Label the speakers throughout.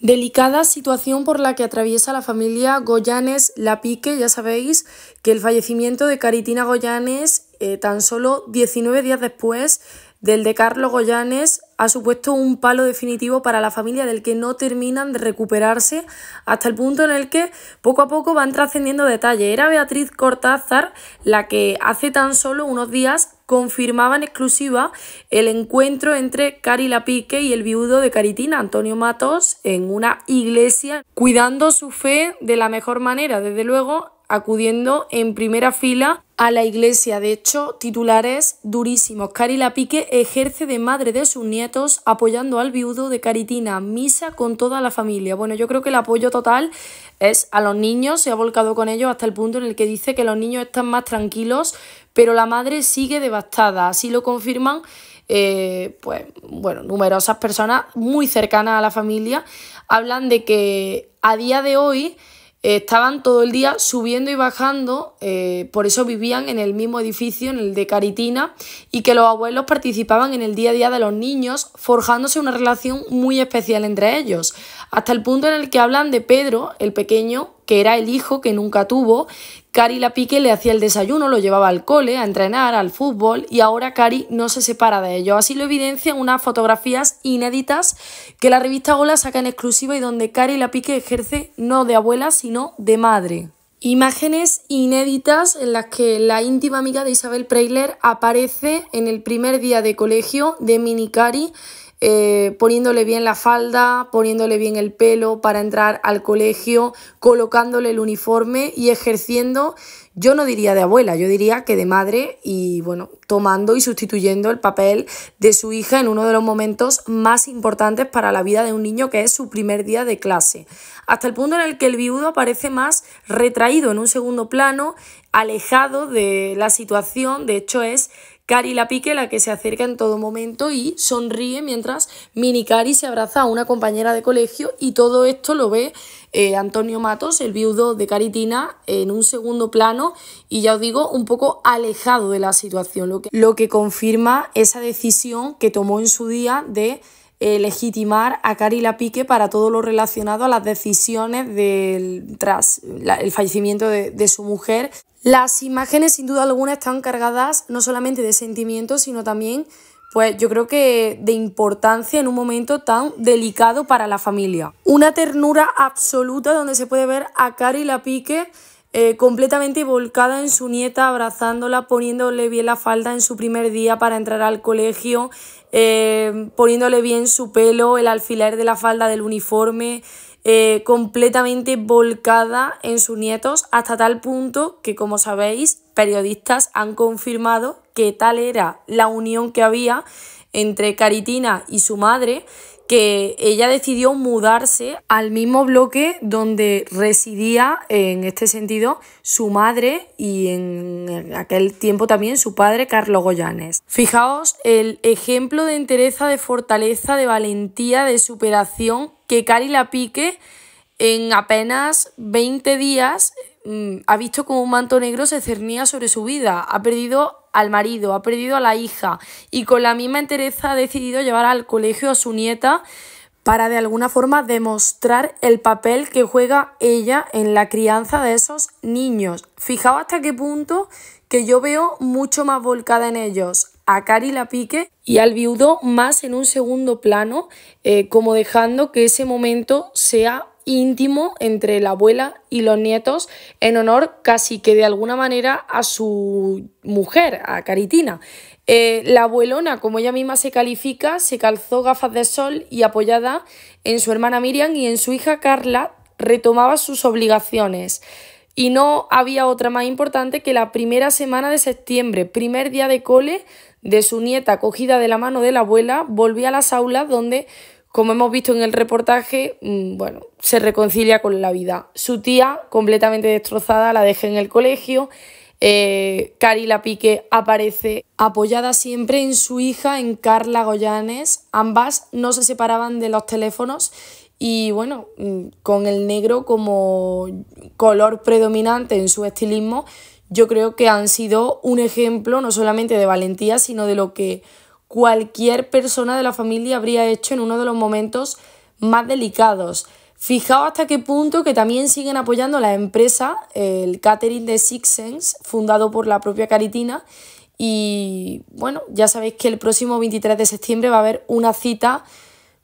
Speaker 1: Delicada situación por la que atraviesa la familia Goyanes Lapique. Ya sabéis que el fallecimiento de Caritina Goyanes, eh, tan solo 19 días después, del de Carlos Goyanes ha supuesto un palo definitivo para la familia del que no terminan de recuperarse hasta el punto en el que poco a poco van trascendiendo detalles. Era Beatriz Cortázar la que hace tan solo unos días confirmaba en exclusiva el encuentro entre Cari Lapique y el viudo de Caritina, Antonio Matos, en una iglesia, cuidando su fe de la mejor manera, desde luego acudiendo en primera fila a la iglesia. De hecho, titulares durísimos. Cari Pique ejerce de madre de sus nietos apoyando al viudo de Caritina. Misa con toda la familia. Bueno, yo creo que el apoyo total es a los niños. Se ha volcado con ellos hasta el punto en el que dice que los niños están más tranquilos, pero la madre sigue devastada. Así lo confirman eh, pues bueno, numerosas personas muy cercanas a la familia hablan de que a día de hoy estaban todo el día subiendo y bajando, eh, por eso vivían en el mismo edificio, en el de Caritina, y que los abuelos participaban en el día a día de los niños, forjándose una relación muy especial entre ellos, hasta el punto en el que hablan de Pedro, el pequeño, que era el hijo que nunca tuvo, Cari la pique le hacía el desayuno, lo llevaba al cole, a entrenar, al fútbol y ahora Cari no se separa de ello. Así lo evidencia unas fotografías inéditas que la revista Gola saca en exclusiva y donde Cari la pique ejerce no de abuela sino de madre. Imágenes inéditas en las que la íntima amiga de Isabel Preiler aparece en el primer día de colegio de mini Cari. Eh, poniéndole bien la falda, poniéndole bien el pelo para entrar al colegio, colocándole el uniforme y ejerciendo, yo no diría de abuela, yo diría que de madre y bueno, tomando y sustituyendo el papel de su hija en uno de los momentos más importantes para la vida de un niño que es su primer día de clase. Hasta el punto en el que el viudo aparece más retraído en un segundo plano, alejado de la situación, de hecho es Cari la pique, la que se acerca en todo momento y sonríe mientras Mini Cari se abraza a una compañera de colegio y todo esto lo ve eh, Antonio Matos, el viudo de Caritina, en un segundo plano y ya os digo, un poco alejado de la situación, lo que, lo que confirma esa decisión que tomó en su día de eh, legitimar a Cari Pique para todo lo relacionado a las decisiones tras el fallecimiento de, su mujer las imágenes sin duda alguna están cargadas no solamente de sentimientos, sino también, pues yo creo que de importancia en un momento tan delicado para la familia. Una ternura absoluta donde se puede ver a Cari Lapique eh, completamente volcada en su nieta, abrazándola, poniéndole bien la falda en su primer día para entrar al colegio, eh, poniéndole bien su pelo, el alfiler de la falda del uniforme, eh, completamente volcada en sus nietos hasta tal punto que, como sabéis, periodistas han confirmado que tal era la unión que había entre Caritina y su madre que ella decidió mudarse al mismo bloque donde residía en este sentido su madre y en aquel tiempo también su padre Carlos Goyanes. Fijaos el ejemplo de entereza, de fortaleza, de valentía, de superación que Cari la pique en apenas 20 días mm, ha visto como un manto negro se cernía sobre su vida, ha perdido al marido, ha perdido a la hija y con la misma entereza ha decidido llevar al colegio a su nieta para de alguna forma demostrar el papel que juega ella en la crianza de esos niños. Fijaos hasta qué punto que yo veo mucho más volcada en ellos a Cari pique y al viudo más en un segundo plano, eh, como dejando que ese momento sea íntimo entre la abuela y los nietos en honor casi que de alguna manera a su mujer, a Caritina. Eh, la abuelona, como ella misma se califica, se calzó gafas de sol y apoyada en su hermana Miriam y en su hija Carla, retomaba sus obligaciones. Y no había otra más importante que la primera semana de septiembre, primer día de cole de su nieta cogida de la mano de la abuela, volvía a las aulas donde, como hemos visto en el reportaje, mm, bueno, se reconcilia con la vida. Su tía, completamente destrozada, la deja en el colegio. Eh, Cari Lapique aparece apoyada siempre en su hija, en Carla Goyanes. Ambas no se separaban de los teléfonos y bueno, mm, con el negro como color predominante en su estilismo, yo creo que han sido un ejemplo no solamente de valentía, sino de lo que cualquier persona de la familia habría hecho en uno de los momentos más delicados. Fijaos hasta qué punto que también siguen apoyando la empresa, el catering de Six Sense, fundado por la propia Caritina. Y bueno, ya sabéis que el próximo 23 de septiembre va a haber una cita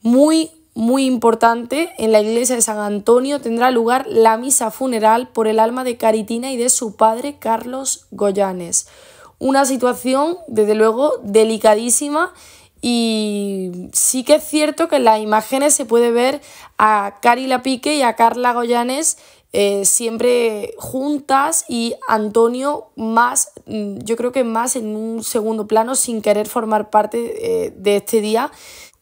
Speaker 1: muy, muy importante, en la iglesia de San Antonio tendrá lugar la misa funeral por el alma de Caritina y de su padre Carlos Goyanes. Una situación, desde luego, delicadísima y sí que es cierto que en las imágenes se puede ver a Cari Lapique y a Carla Goyanes eh, siempre juntas y Antonio más, mm, yo creo que más en un segundo plano sin querer formar parte eh, de este día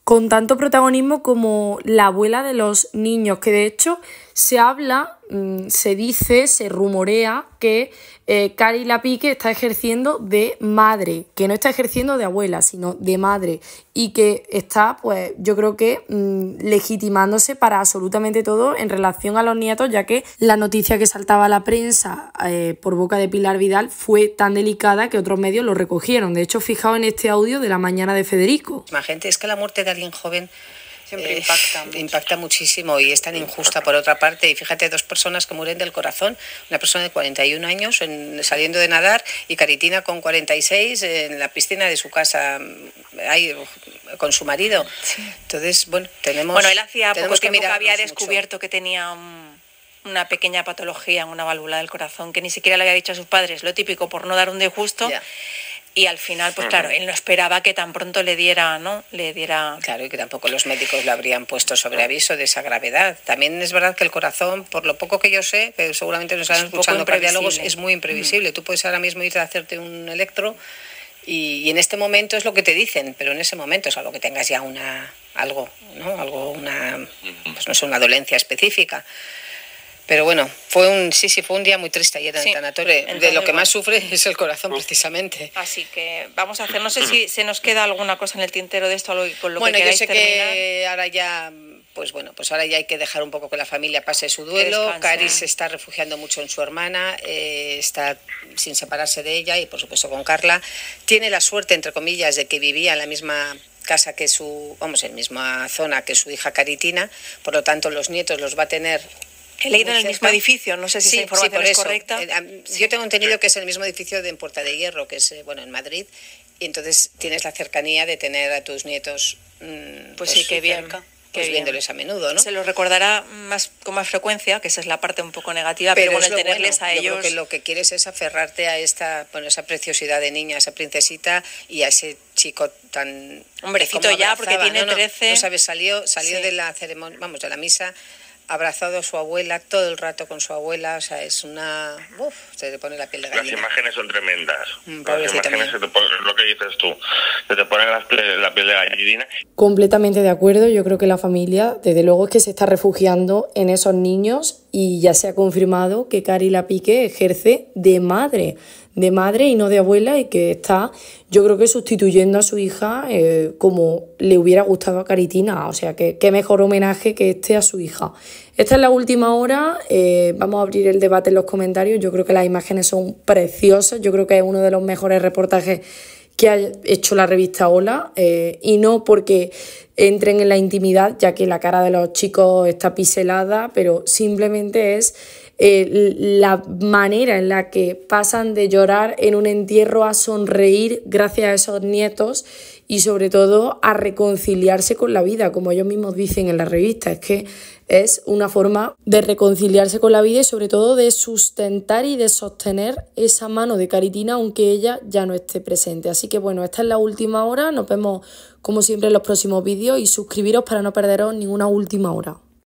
Speaker 1: con tanto protagonismo como la abuela de los niños, que de hecho se habla, mm, se dice, se rumorea que eh, Cari Lapique está ejerciendo de madre, que no está ejerciendo de abuela, sino de madre, y que está, pues yo creo que mm, legitimándose para absolutamente todo en relación a los nietos, ya que la noticia que saltaba a la prensa eh, por boca de Pilar Vidal fue tan delicada que otros medios lo recogieron. De hecho, fijaos en este audio de la mañana de Federico.
Speaker 2: Imagínate, gente, es que la muerte de alguien joven Siempre eh, impacta. Impacta muchísimo y es tan injusta por otra parte. Y fíjate, dos personas que mueren del corazón, una persona de 41 años saliendo de nadar y Caritina con 46 en la piscina de su casa mm, con su marido. Entonces, bueno, tenemos... Bueno, él hacía poco que tiempo había descubierto que tenía... una pequeña patología en una válvula del corazón que ni siquiera le había dicho a sus padres, lo típico por no dar un disgusto y al final, pues claro, él no esperaba que tan pronto le diera, ¿no? Le diera... Claro, y que tampoco los médicos lo habrían puesto sobre aviso de esa gravedad. También es verdad que el corazón, por lo poco que yo sé, que seguramente nos están escuchando diálogos, es muy imprevisible. Mm. Tú puedes ahora mismo ir a hacerte un electro y, en este momento es lo que te dicen, pero en ese momento, es algo que tengas ya una algo, ¿no? Algo, una, mm. pues no sé, una dolencia específica pero bueno, fue un, sí, sí, fue un día muy triste ayer en el de lo que más sufre es el corazón, precisamente. Así que vamos a hacer, no sé si se nos queda alguna cosa en el tintero de esto, con lo bueno, que yo sé que ahora ya pues bueno, pues ahora ya hay que dejar un poco que la familia pase su duelo. Cari se está refugiando mucho en su hermana, eh, está sin separarse de ella y por supuesto con Carla. Tiene la suerte, entre comillas, de que vivía en la misma casa que su, vamos, en la misma zona que su hija Caritina, por lo tanto los nietos los va a tener He leído en el mismo edificio, no sé si esa información correcta. Eh, yo tengo un tenido que es el mismo edificio de Puerta de Hierro, que es, eh, bueno, en Madrid, y entonces tienes la cercanía de tener a tus nietos. Mm, pues, pues, sí, pues bien. viéndoles a menudo, ¿no? Se lo recordará más, con más frecuencia, que esa es la parte un poco negativa, pero, bueno, tenerles a ellos. Yo que lo que quieres es aferrarte a esta, bueno, esa preciosidad de niña, esa princesita y a ese chico tan. Hombrecito ya, porque tiene sabes, salió, salió de la ceremonia, vamos, de la misa abrazado a su abuela, todo el rato con su abuela, o sea, es una... Uf, se te pone la piel de gallina. Las imágenes son tremendas. Mm, lo que dices tú, se te pone la, piel de gallina.
Speaker 1: Completamente de acuerdo, yo creo que la familia, desde luego, es que se está refugiando en esos niños y ya se ha confirmado que Cari Lapique ejerce de madre de madre y no de abuela y que está, yo creo que sustituyendo a su hija eh, como le hubiera gustado a Caritina. O sea, que qué mejor homenaje que este a su hija. Esta es la última hora, eh, vamos a abrir el debate en los comentarios. Yo creo que las imágenes son preciosas, yo creo que es uno de los mejores reportajes que ha hecho la revista Hola eh, y no porque entren en la intimidad, ya que la cara de los chicos está piselada, pero simplemente es eh, la manera en la que pasan de llorar en un entierro a sonreír gracias a esos nietos y sobre todo a reconciliarse con la vida, como ellos mismos dicen en la revista. Es que es una forma de reconciliarse con la vida y sobre todo de sustentar y de sostener esa mano de Caritina aunque ella ya no esté presente. Así que bueno, esta es la última hora, nos vemos como siempre en los próximos vídeos y suscribiros para no perderos ninguna última hora.